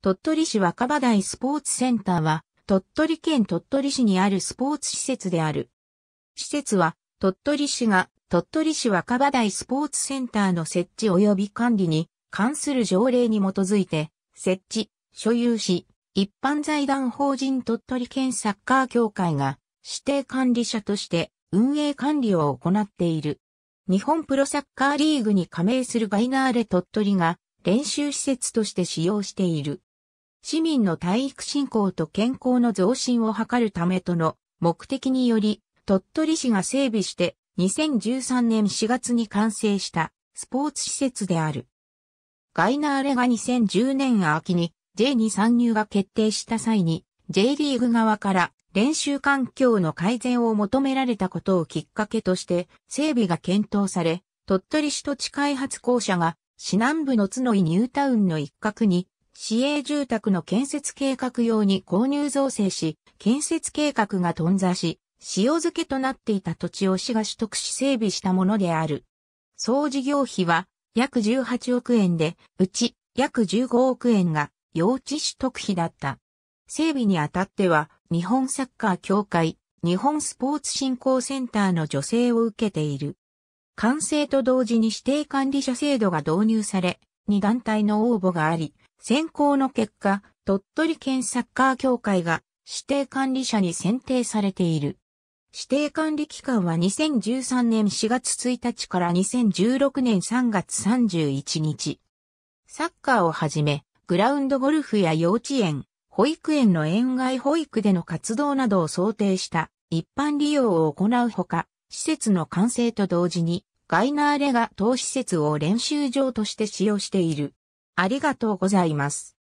鳥取市若葉台スポーツセンターは、鳥取県鳥取市にあるスポーツ施設である。施設は、鳥取市が鳥取市若葉台スポーツセンターの設置及び管理に関する条例に基づいて、設置、所有し、一般財団法人鳥取県サッカー協会が指定管理者として運営管理を行っている。日本プロサッカーリーグに加盟するバイナーレ鳥取が練習施設として使用している。市民の体育振興と健康の増進を図るためとの目的により、鳥取市が整備して2013年4月に完成したスポーツ施設である。ガイナーレが2010年秋に J に参入が決定した際に J リーグ側から練習環境の改善を求められたことをきっかけとして整備が検討され、鳥取市土地開発公社が市南部の角井ニュータウンの一角に市営住宅の建設計画用に購入造成し、建設計画が頓挫し、塩漬けとなっていた土地を市が取得し整備したものである。総事業費は約18億円で、うち約15億円が用地取得費だった。整備にあたっては、日本サッカー協会、日本スポーツ振興センターの助成を受けている。完成と同時に指定管理者制度が導入され、2団体の応募があり、選考の結果、鳥取県サッカー協会が指定管理者に選定されている。指定管理期間は2013年4月1日から2016年3月31日。サッカーをはじめ、グラウンドゴルフや幼稚園、保育園の園外保育での活動などを想定した一般利用を行うほか、施設の完成と同時に、ガイナーレが当施設を練習場として使用している。ありがとうございます。